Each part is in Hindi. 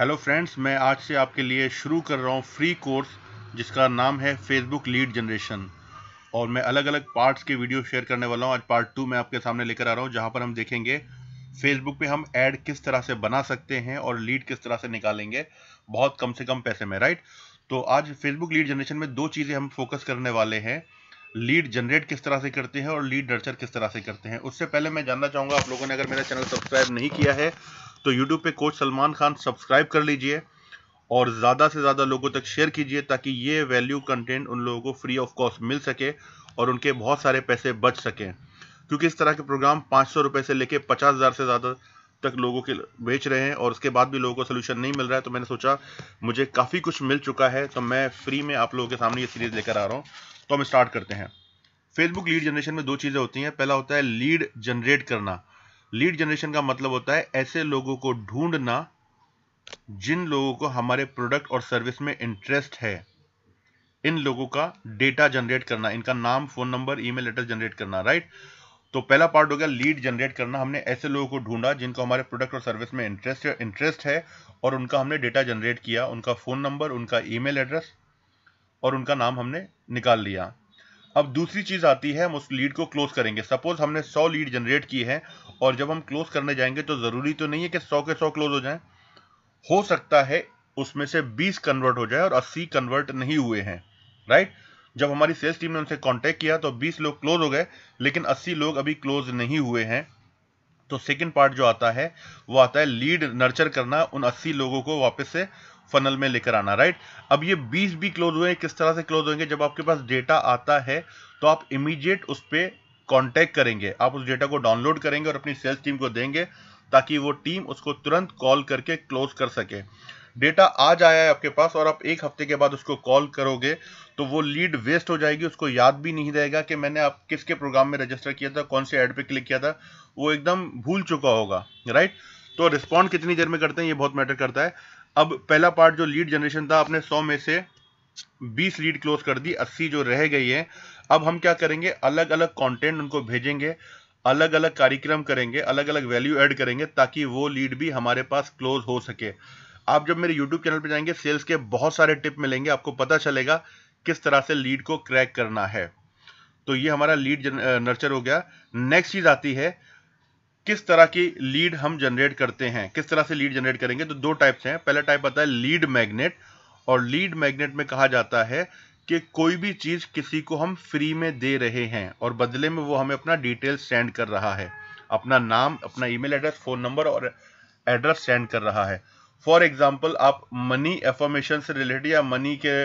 हेलो फ्रेंड्स मैं आज से आपके लिए शुरू कर रहा हूँ फ्री कोर्स जिसका नाम है फेसबुक लीड जनरेशन और मैं अलग अलग पार्ट्स के वीडियो शेयर करने वाला हूँ आज पार्ट टू मैं आपके सामने लेकर आ रहा हूँ जहाँ पर हम देखेंगे फेसबुक पे हम ऐड किस तरह से बना सकते हैं और लीड किस तरह से निकालेंगे बहुत कम से कम पैसे में राइट तो आज फेसबुक लीड जनरेशन में दो चीज़ें हम फोकस करने वाले हैं लीड जनरेट किस तरह से करते हैं और लीड नर्चर किस तरह से करते हैं उससे पहले मैं जानना चाहूँगा आप लोगों ने अगर मेरा चैनल सब्सक्राइब नहीं किया है तो यूट्यूब पे कोच सलमान खान सब्सक्राइब कर लीजिए और ज़्यादा से ज़्यादा लोगों तक शेयर कीजिए ताकि ये वैल्यू कंटेंट उन लोगों को फ्री ऑफ कॉस्ट मिल सके और उनके बहुत सारे पैसे बच सकें क्योंकि इस तरह के प्रोग्राम पाँच सौ रुपये से लेकर पचास हज़ार से ज़्यादा तक लोगों के बेच रहे हैं और उसके बाद भी लोगों को सोल्यूशन नहीं मिल रहा है तो मैंने सोचा मुझे काफ़ी कुछ मिल चुका है तो मैं फ्री में आप लोगों के सामने ये सीरीज़ लेकर आ रहा हूँ तो हम स्टार्ट करते हैं फेसबुक लीड जनरेशन में दो चीज़ें होती हैं पहला होता है लीड जनरेट करना लीड जनरेशन का मतलब होता है ऐसे लोगों को ढूंढना जिन लोगों को हमारे प्रोडक्ट और सर्विस में इंटरेस्ट है इन लोगों का डेटा जनरेट करना इनका नाम phone number email address generate करना राइट तो पहला पार्ट हो गया लीड जनरेट करना हमने ऐसे लोगों को ढूंढा जिनको हमारे प्रोडक्ट और सर्विस में इंटरेस्ट इंटरेस्ट है और उनका हमने डेटा जनरेट किया उनका फ़ोन नंबर उनका ईमेल एड्रेस और उनका नाम हमने निकाल लिया अब दूसरी चीज़ आती है हम उस लीड को क्लोज करेंगे सपोज हमने 100 लीड जनरेट की है और जब हम क्लोज करने जाएंगे तो ज़रूरी तो नहीं है कि 100 के 100 क्लोज हो जाएं हो सकता है उसमें से 20 कन्वर्ट हो जाए और 80 कन्वर्ट नहीं हुए हैं राइट जब हमारी सेल्स टीम ने उनसे कॉन्टेक्ट किया तो 20 लोग क्लोज हो गए लेकिन 80 लोग अभी क्लोज नहीं हुए हैं तो सेकेंड पार्ट जो आता है वो आता है लीड नर्चर करना उन 80 लोगों को वापस से फनल में लेकर आना राइट अब ये 20 भी क्लोज हुए किस तरह से क्लोज होंगे जब आपके पास डेटा आता है तो आप इमीडिएट उस पर कॉन्टैक्ट करेंगे आप उस डेटा को डाउनलोड करेंगे और अपनी सेल्स टीम को देंगे ताकि वो टीम उसको तुरंत कॉल करके क्लोज कर सके डेटा आज आया है आपके पास और आप एक हफ्ते के बाद उसको कॉल करोगे तो वो लीड वेस्ट हो जाएगी उसको याद भी नहीं रहेगा कि मैंने आप किसके प्रोग्राम में रजिस्टर किया था कौन से ऐड पे क्लिक किया था वो एकदम भूल चुका होगा राइट तो रिस्पॉन्ड कितनी देर में करते हैं ये बहुत मैटर करता है अब पहला पार्ट जो लीड जनरेशन था आपने 100 में से 20 लीड क्लोज कर दी 80 जो रह गई है अब हम क्या करेंगे अलग अलग कंटेंट उनको भेजेंगे अलग अलग कार्यक्रम करेंगे अलग अलग वैल्यू ऐड करेंगे ताकि वो लीड भी हमारे पास क्लोज हो सके आप जब मेरे यूट्यूब चैनल पर जाएंगे सेल्स के बहुत सारे टिप मिलेंगे आपको पता चलेगा किस तरह से लीड को क्रैक करना है तो ये हमारा लीड नर्चर हो गया नेक्स्ट चीज़ आती है किस तरह की लीड हम जनरेट करते हैं किस तरह से लीड जनरेट करेंगे तो दो टाइप्स हैं पहला टाइप आता है लीड मैग्नेट और लीड मैग्नेट में कहा जाता है कि कोई भी चीज़ किसी को हम फ्री में दे रहे हैं और बदले में वो हमें अपना डिटेल सेंड कर रहा है अपना नाम अपना ईमेल एड्रेस फ़ोन नंबर और एड्रेस सेंड कर रहा है फॉर एग्जाम्पल आप मनी एफॉर्मेशन से रिलेटेड या मनी के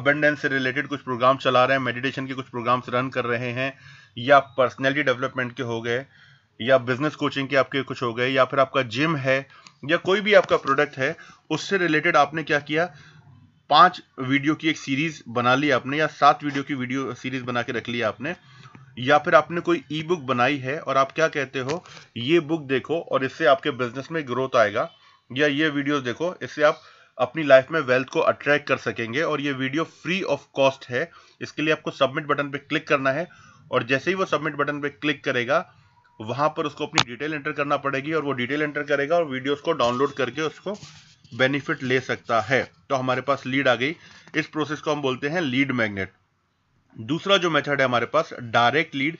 अबेंडेंस से रिलेटेड कुछ प्रोग्राम चला रहे हैं मेडिटेशन के कुछ प्रोग्राम्स रन कर रहे हैं या पर्सनैलिटी डेवलपमेंट के हो गए या बिजनेस कोचिंग के आपके कुछ हो गए या फिर आपका जिम है या कोई भी आपका प्रोडक्ट है उससे रिलेटेड आपने क्या किया पांच वीडियो की एक सीरीज बना ली आपने या सात वीडियो की वीडियो सीरीज बना के रख ली आपने या फिर आपने कोई ई बुक बनाई है और आप क्या कहते हो ये बुक देखो और इससे आपके बिजनेस में ग्रोथ आएगा या ये वीडियो देखो इससे आप अपनी लाइफ में वेल्थ को अट्रैक्ट कर सकेंगे और ये वीडियो फ्री ऑफ कॉस्ट है इसके लिए आपको सबमिट बटन पे क्लिक करना है और जैसे ही वो सबमिट बटन पे क्लिक करेगा वहां पर उसको अपनी डिटेल एंटर करना पड़ेगी और वो डिटेल एंटर करेगा और वीडियोस को डाउनलोड करके उसको बेनिफिट ले सकता है तो हमारे पास लीड आ गई इस प्रोसेस को हम बोलते हैं लीड मैग्नेट दूसरा जो मेथड है हमारे पास डायरेक्ट लीड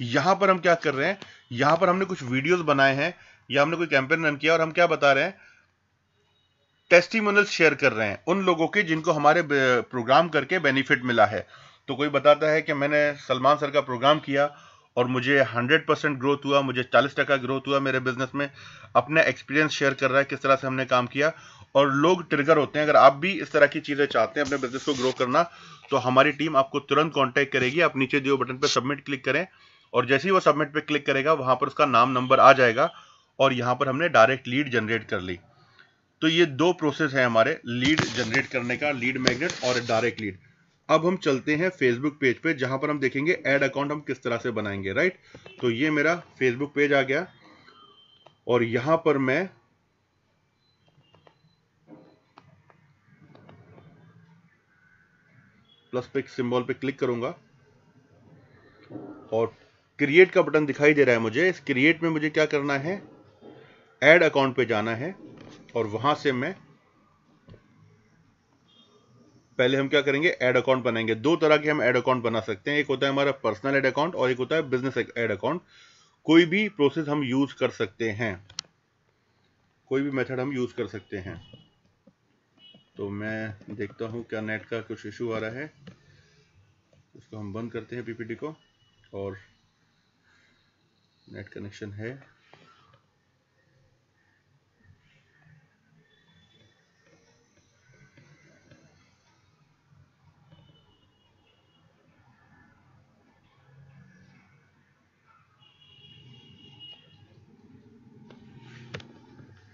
यहां पर हम क्या कर रहे हैं यहां पर हमने कुछ वीडियोस बनाए हैं या हमने कोई कैंपेन रन किया और हम क्या बता रहे हैं टेस्टिमोनल शेयर कर रहे हैं उन लोगों के जिनको हमारे प्रोग्राम करके बेनिफिट मिला है तो कोई बताता है कि मैंने सलमान सर का प्रोग्राम किया और मुझे 100 परसेंट ग्रोथ हुआ मुझे 40 टका ग्रोथ हुआ मेरे बिजनेस में अपना एक्सपीरियंस शेयर कर रहा है किस तरह से हमने काम किया और लोग ट्रिगर होते हैं अगर आप भी इस तरह की चीज़ें चाहते हैं अपने बिजनेस को ग्रो करना तो हमारी टीम आपको तुरंत कॉन्टैक्ट करेगी आप नीचे दिए बटन पर सबमिट क्लिक करें और जैसे ही वो सबमिट पर क्लिक करेगा वहाँ पर उसका नाम नंबर आ जाएगा और यहाँ पर हमने डायरेक्ट लीड जनरेट कर ली तो ये दो प्रोसेस है हमारे लीड जनरेट करने का लीड मैग्नेट और डायरेक्ट लीड अब हम चलते हैं फेसबुक पेज पे जहां पर हम देखेंगे एड अकाउंट हम किस तरह से बनाएंगे राइट तो ये मेरा फेसबुक पेज आ गया और यहां पर मैं प्लस पे सिंबल पे क्लिक करूंगा और क्रिएट का बटन दिखाई दे रहा है मुझे इस क्रिएट में मुझे क्या करना है एड अकाउंट पे जाना है और वहां से मैं पहले हम क्या करेंगे एड अकाउंट बनाएंगे दो तरह के हम एड अकाउंट बना सकते हैं एक होता है हमारा पर्सनल एड अकाउंट और एक होता है बिजनेस एड अकाउंट कोई भी प्रोसेस हम यूज कर सकते हैं कोई भी मेथड हम यूज कर सकते हैं तो मैं देखता हूं क्या नेट का कुछ इशू आ रहा है इसको हम बंद करते हैं पीपीटी को और नेट कनेक्शन है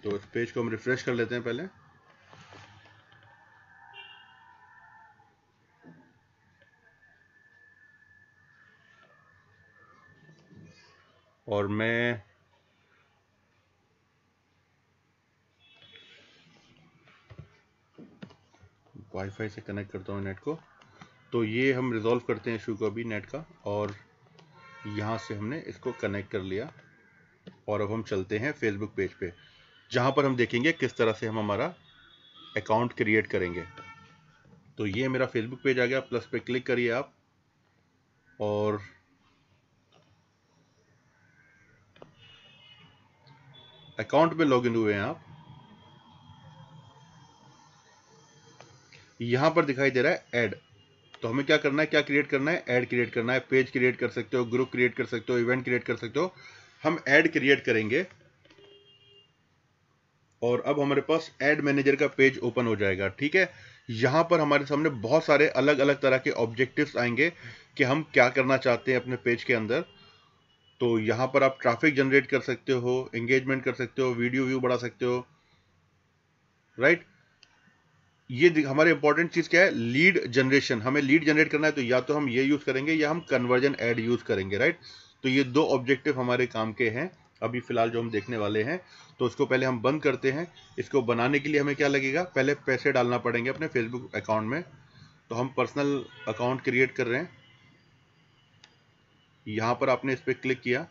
तो इस पेज को हम रिफ्रेश कर लेते हैं पहले और मैं वाईफाई से कनेक्ट करता हूँ नेट को तो ये हम रिजॉल्व करते हैं इशू को अभी नेट का और यहाँ से हमने इसको कनेक्ट कर लिया और अब हम चलते हैं फेसबुक पेज पे जहां पर हम देखेंगे किस तरह से हम हमारा अकाउंट क्रिएट करेंगे तो ये मेरा फेसबुक पेज आ गया प्लस पे क्लिक करिए आप और अकाउंट में लॉगिन हुए हैं आप यहां पर दिखाई दे रहा है ऐड तो हमें क्या करना है क्या क्रिएट करना है ऐड क्रिएट करना है पेज क्रिएट कर सकते हो ग्रुप क्रिएट कर सकते हो इवेंट क्रिएट कर सकते हो हम ऐड क्रिएट करेंगे और अब हमारे पास एड मैनेजर का पेज ओपन हो जाएगा ठीक है यहां पर हमारे सामने बहुत सारे अलग अलग तरह के ऑब्जेक्टिव्स आएंगे कि हम क्या करना चाहते हैं अपने पेज के अंदर तो यहां पर आप ट्रैफिक जनरेट कर सकते हो एंगेजमेंट कर सकते हो वीडियो व्यू बढ़ा सकते हो राइट ये हमारे इंपॉर्टेंट चीज़ क्या है लीड जनरेशन हमें लीड जनरेट करना है तो या तो हम ये यूज़ करेंगे या हम कन्वर्जन एड यूज़ करेंगे राइट तो ये दो ऑब्जेक्टिव हमारे काम के हैं अभी फ़िलहाल जो हम देखने वाले हैं तो उसको पहले हम बंद करते हैं इसको बनाने के लिए हमें क्या लगेगा पहले पैसे डालना पड़ेंगे अपने फेसबुक अकाउंट में तो हम पर्सनल अकाउंट क्रिएट कर रहे हैं यहाँ पर आपने इस पर क्लिक किया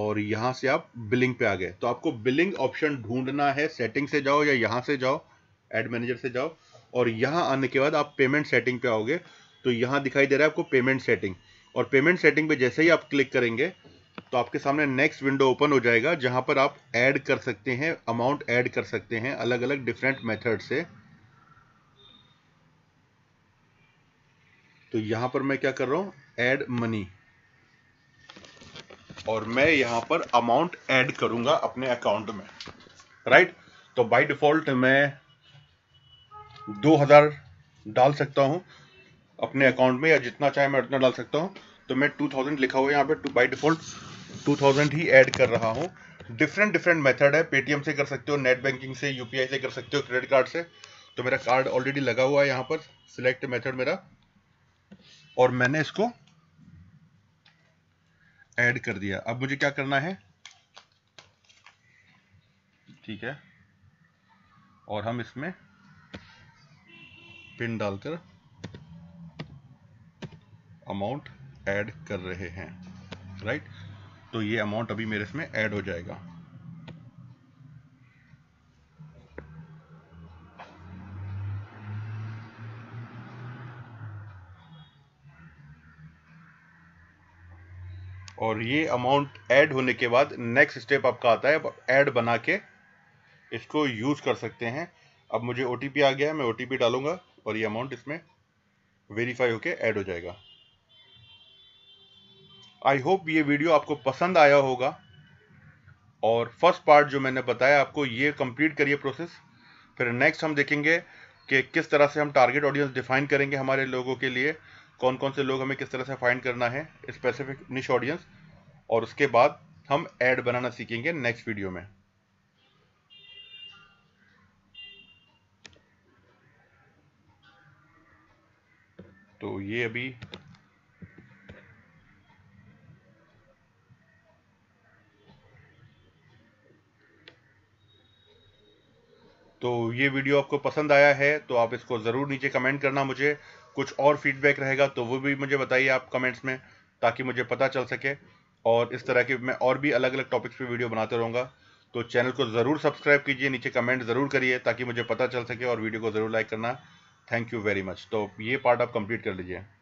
और यहाँ से आप बिलिंग पे आ गए तो आपको बिलिंग ऑप्शन ढूंढना है सेटिंग से जाओ या यहाँ से जाओ एड मैनेजर से जाओ और यहाँ आने के बाद आप पेमेंट सेटिंग पे आओगे तो यहाँ दिखाई दे रहा है आपको पेमेंट सेटिंग और पेमेंट सेटिंग पे जैसे ही आप क्लिक करेंगे तो आपके सामने नेक्स्ट विंडो ओपन हो जाएगा जहां पर आप ऐड कर सकते हैं अमाउंट ऐड कर सकते हैं अलग अलग डिफरेंट मेथड से तो यहां पर मैं क्या कर रहा हूं ऐड मनी और मैं यहां पर अमाउंट ऐड करूंगा अपने अकाउंट में राइट तो बाय डिफॉल्ट मैं 2000 डाल सकता हूं अपने अकाउंट में या जितना चाहे मैं उतना डाल सकता हूं तो मैं 2000 लिखा हुआ है पर पे बाय डिफॉल्ट 2000 ही ऐड कर रहा हूँ डिफरेंट डिफरेंट मेथड है पेटीएम से कर सकते हो नेट बैंकिंग से यूपीआई से कर सकते हो क्रेडिट कार्ड से तो मेरा कार्ड ऑलरेडी लगा हुआ है यहाँ पर सिलेक्ट मेथड मेरा और मैंने इसको ऐड कर दिया अब मुझे क्या करना है ठीक है और हम इसमें पिन डालकर अमाउंट ऐड कर रहे हैं राइट right? तो ये अमाउंट अभी मेरे इसमें ऐड हो जाएगा और ये अमाउंट ऐड होने के बाद नेक्स्ट स्टेप आपका आता है ऐड बना के इसको यूज़ कर सकते हैं अब मुझे ओ आ गया है मैं ओ डालूंगा और ये अमाउंट इसमें वेरीफाई होके ऐड हो जाएगा आई होप ये वीडियो आपको पसंद आया होगा और फर्स्ट पार्ट जो मैंने बताया आपको ये कंप्लीट करिए प्रोसेस फिर नेक्स्ट हम देखेंगे कि किस तरह से हम टारगेट ऑडियंस डिफाइन करेंगे हमारे लोगों के लिए कौन कौन से लोग हमें किस तरह से फाइंड करना है स्पेसिफिक निश ऑडियंस और उसके बाद हम ऐड बनाना सीखेंगे नेक्स्ट वीडियो में तो ये अभी ये वीडियो आपको पसंद आया है तो आप इसको ज़रूर नीचे कमेंट करना मुझे कुछ और फीडबैक रहेगा तो वो भी मुझे बताइए आप कमेंट्स में ताकि मुझे पता चल सके और इस तरह के मैं और भी अलग अलग टॉपिक्स पे वीडियो बनाते रहूँगा तो चैनल को ज़रूर सब्सक्राइब कीजिए नीचे कमेंट ज़रूर करिए ताकि मुझे पता चल सके और वीडियो को ज़रूर लाइक करना थैंक यू वेरी मच तो ये पार्ट आप कंप्लीट कर लीजिए